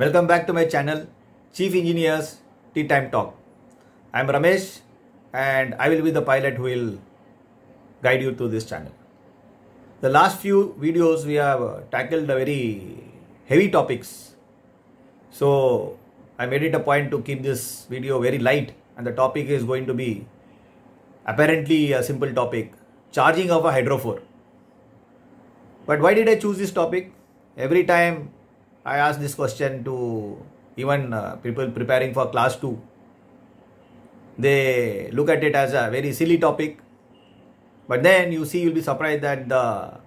Welcome back to my channel, Chief Engineers Tea Time Talk. I am Ramesh and I will be the pilot who will guide you through this channel. The last few videos we have uh, tackled very heavy topics. So I made it a point to keep this video very light and the topic is going to be apparently a simple topic, charging of a hydrophore. But why did I choose this topic? Every time I asked this question to even uh, people preparing for class 2. They look at it as a very silly topic, but then you see, you'll be surprised that the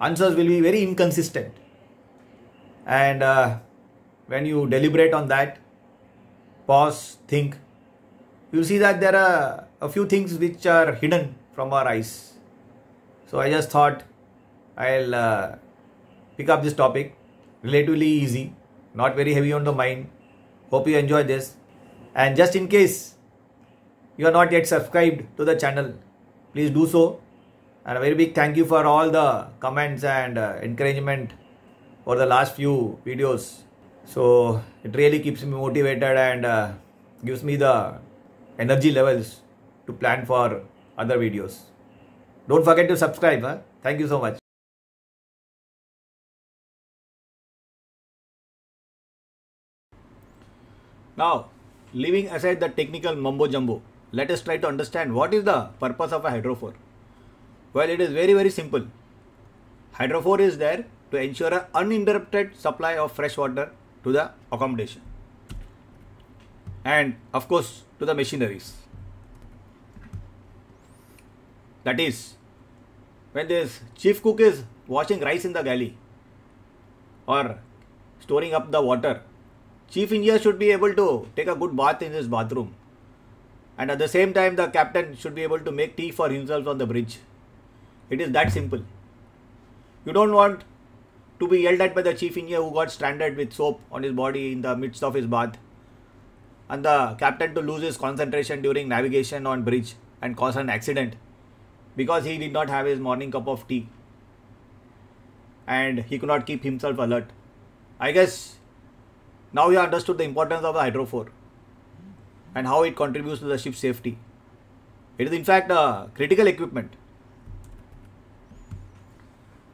answers will be very inconsistent. And uh, when you deliberate on that, pause, think, you'll see that there are a few things which are hidden from our eyes. So I just thought I'll uh, pick up this topic relatively easy, not very heavy on the mind. Hope you enjoy this. And just in case you are not yet subscribed to the channel, please do so. And a very big thank you for all the comments and uh, encouragement for the last few videos. So it really keeps me motivated and uh, gives me the energy levels to plan for other videos. Don't forget to subscribe. Huh? Thank you so much. Now, leaving aside the technical mumbo jumbo, let us try to understand what is the purpose of a hydrophore. Well, it is very, very simple. Hydrophore is there to ensure an uninterrupted supply of fresh water to the accommodation and, of course, to the machineries. That is, when this chief cook is washing rice in the galley or storing up the water Chief engineer should be able to take a good bath in his bathroom. And at the same time, the captain should be able to make tea for himself on the bridge. It is that simple. You don't want to be yelled at by the chief engineer who got stranded with soap on his body in the midst of his bath. And the captain to lose his concentration during navigation on bridge and cause an accident because he did not have his morning cup of tea and he could not keep himself alert. I guess now you understood the importance of the hydrophore and how it contributes to the ship's safety. It is in fact a critical equipment.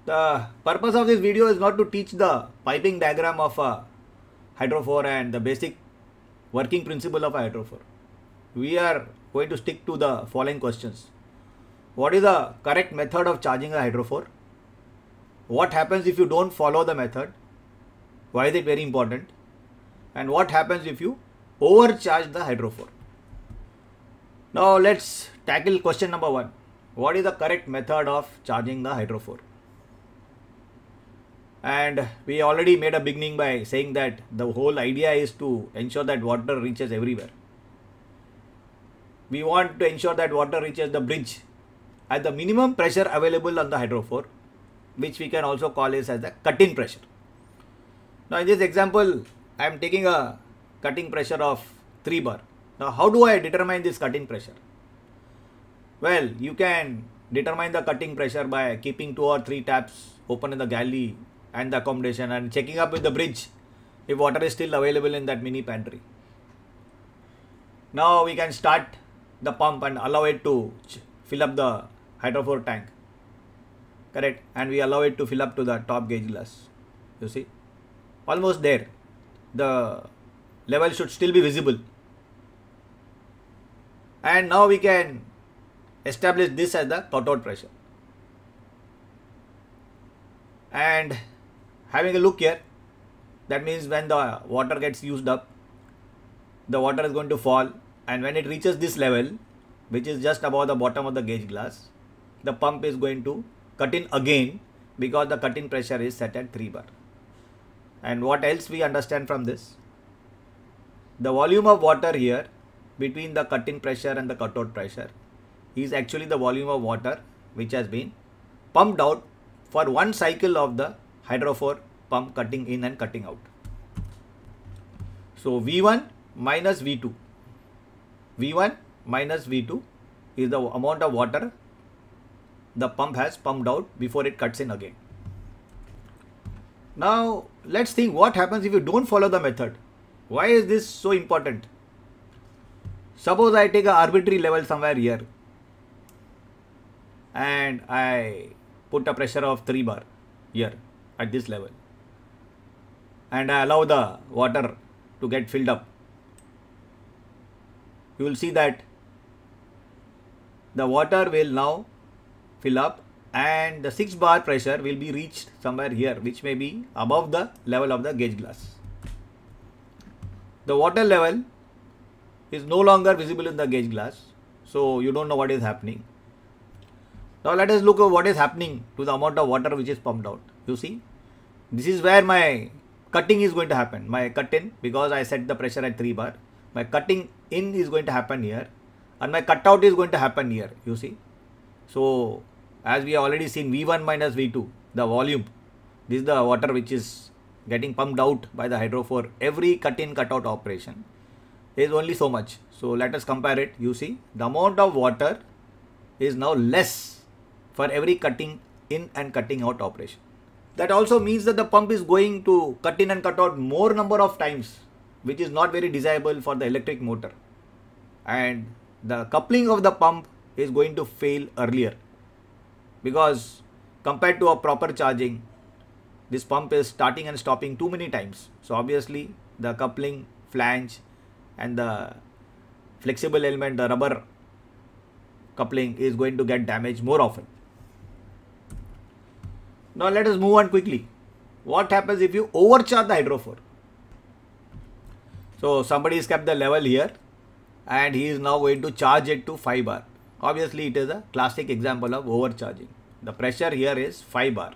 The purpose of this video is not to teach the piping diagram of a hydrophore and the basic working principle of a hydrophore. We are going to stick to the following questions. What is the correct method of charging a hydrophore? What happens if you don't follow the method? Why is it very important? and what happens if you overcharge the hydrophore. Now let's tackle question number one. What is the correct method of charging the hydrophore? And we already made a beginning by saying that the whole idea is to ensure that water reaches everywhere. We want to ensure that water reaches the bridge at the minimum pressure available on the hydrophore, which we can also call as the cut-in pressure. Now in this example, I am taking a cutting pressure of 3 bar. Now how do I determine this cutting pressure? Well, you can determine the cutting pressure by keeping 2 or 3 taps open in the galley and the accommodation and checking up with the bridge if water is still available in that mini pantry. Now we can start the pump and allow it to fill up the hydrophore tank. Correct. And we allow it to fill up to the top gauge glass. You see, almost there the level should still be visible and now we can establish this as the cutout pressure and having a look here that means when the water gets used up the water is going to fall and when it reaches this level which is just above the bottom of the gauge glass the pump is going to cut in again because the cut in pressure is set at 3 bar and what else we understand from this? The volume of water here between the cut-in pressure and the cutout pressure is actually the volume of water which has been pumped out for one cycle of the hydrophore pump cutting in and cutting out. So V1 minus V2, V1 minus V2 is the amount of water the pump has pumped out before it cuts in again. Now let's think what happens if you don't follow the method. Why is this so important? Suppose I take an arbitrary level somewhere here and I put a pressure of 3 bar here at this level and I allow the water to get filled up. You will see that the water will now fill up and the 6 bar pressure will be reached somewhere here which may be above the level of the gauge glass. The water level is no longer visible in the gauge glass so you don't know what is happening. Now let us look at what is happening to the amount of water which is pumped out. You see this is where my cutting is going to happen my cut in because I set the pressure at 3 bar my cutting in is going to happen here and my cutout is going to happen here you see so as we have already seen V1 minus V2, the volume. This is the water which is getting pumped out by the hydro for every cut-in cut-out operation. is only so much. So let us compare it. You see the amount of water is now less for every cutting in and cutting out operation. That also means that the pump is going to cut in and cut out more number of times which is not very desirable for the electric motor and the coupling of the pump is going to fail earlier because compared to a proper charging this pump is starting and stopping too many times so obviously the coupling flange and the flexible element the rubber coupling is going to get damaged more often now let us move on quickly what happens if you overcharge the hydrophore so somebody has kept the level here and he is now going to charge it to 5 bar Obviously, it is a classic example of overcharging. The pressure here is 5 bar.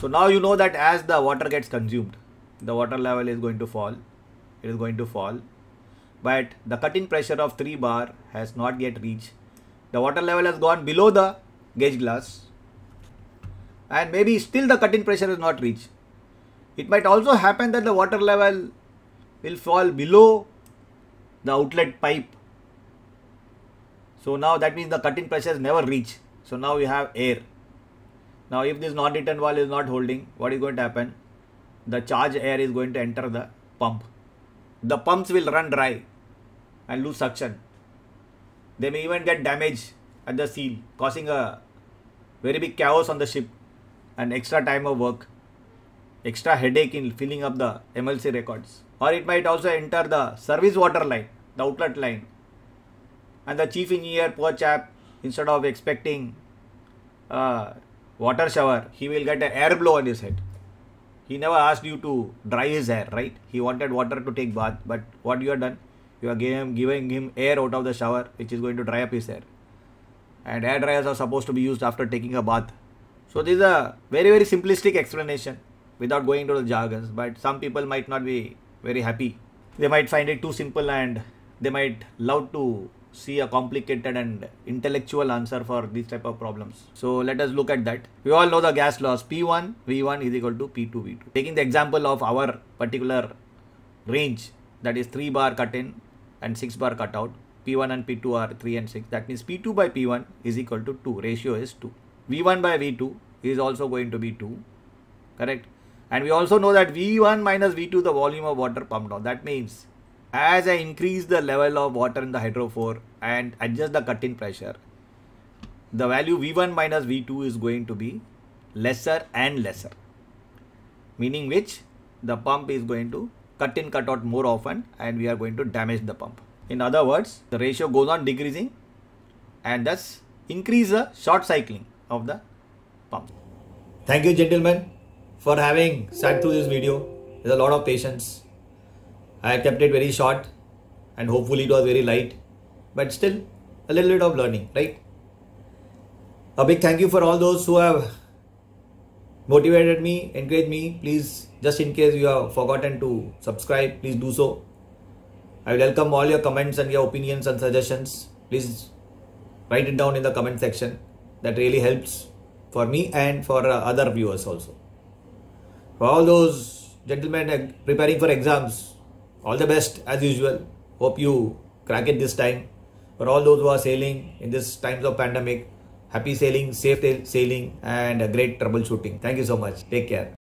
So now you know that as the water gets consumed, the water level is going to fall. It is going to fall. But the cutting pressure of 3 bar has not yet reached. The water level has gone below the gauge glass. And maybe still the cutting pressure is not reached. It might also happen that the water level will fall below the outlet pipe so now that means the cutting is never reach. So now we have air. Now if this non-return wall is not holding, what is going to happen? The charge air is going to enter the pump. The pumps will run dry and lose suction. They may even get damage at the seal, causing a very big chaos on the ship and extra time of work, extra headache in filling up the MLC records. Or it might also enter the service water line, the outlet line, and the chief engineer poor chap instead of expecting a water shower he will get an air blow on his head he never asked you to dry his hair right he wanted water to take bath but what you have done you are giving, giving him air out of the shower which is going to dry up his hair and air dryers are supposed to be used after taking a bath so this is a very very simplistic explanation without going to the jargons but some people might not be very happy they might find it too simple and they might love to see a complicated and intellectual answer for these type of problems. So let us look at that. We all know the gas laws P1 V1 is equal to P2 V2. Taking the example of our particular range that is 3 bar cut in and 6 bar cut out. P1 and P2 are 3 and 6. That means P2 by P1 is equal to 2. Ratio is 2. V1 by V2 is also going to be 2. Correct. And we also know that V1 minus V2 the volume of water pumped out. That means as I increase the level of water in the hydrophore and adjust the cut-in pressure, the value V1 minus V2 is going to be lesser and lesser. Meaning which the pump is going to cut in cut out more often and we are going to damage the pump. In other words, the ratio goes on decreasing and thus increase the short cycling of the pump. Thank you gentlemen for having sat through this video with a lot of patience. I kept it very short and hopefully it was very light, but still a little bit of learning, right? A big thank you for all those who have motivated me, encouraged me. Please, just in case you have forgotten to subscribe, please do so. I welcome all your comments and your opinions and suggestions. Please write it down in the comment section. That really helps for me and for uh, other viewers also. For all those gentlemen uh, preparing for exams, all the best as usual. Hope you crack it this time. For all those who are sailing in this times of pandemic, happy sailing, safe sailing and great troubleshooting. Thank you so much. Take care.